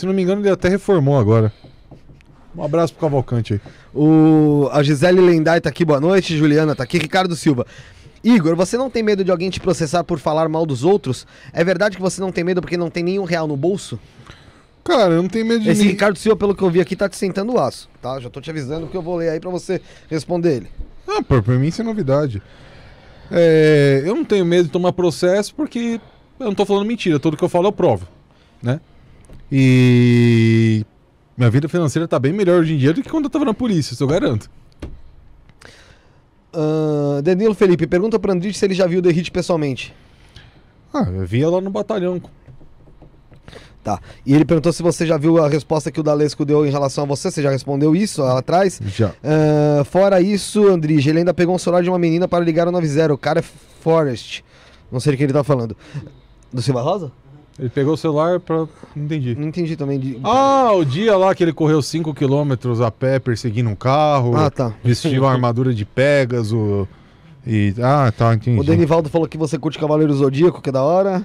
Se não me engano, ele até reformou agora. Um abraço pro Cavalcante aí. O... A Gisele Lendai tá aqui, boa noite. Juliana tá aqui. Ricardo Silva. Igor, você não tem medo de alguém te processar por falar mal dos outros? É verdade que você não tem medo porque não tem nenhum real no bolso? Cara, eu não tenho medo de Esse ninguém. Ricardo Silva, pelo que eu vi aqui, tá te sentando o aço, tá? Já tô te avisando que eu vou ler aí pra você responder ele. Ah, por pra mim isso é novidade. É, eu não tenho medo de tomar processo porque eu não tô falando mentira, tudo que eu falo eu provo, né? E minha vida financeira tá bem melhor hoje em dia do que quando eu tava na polícia, isso eu garanto. Uh, Danilo Felipe, pergunta pro Andrich se ele já viu The Hit pessoalmente. Ah, eu via lá no batalhão. Tá. E ele perguntou se você já viu a resposta que o Dalesco deu em relação a você. Você já respondeu isso lá atrás? Já. Uh, fora isso, Andrige, ele ainda pegou um celular de uma menina para ligar o 90. O cara é Forrest. Não sei o que ele tá falando. Do Silva Rosa? Ele pegou o celular pra. Não entendi. Não entendi também. De... Ah, o dia lá que ele correu 5km a pé perseguindo um carro. Ah, tá. Vestiu a armadura de Pegasus. E... Ah, tá, entendi. O Denivaldo falou que você curte Cavaleiro Zodíaco, que é da hora.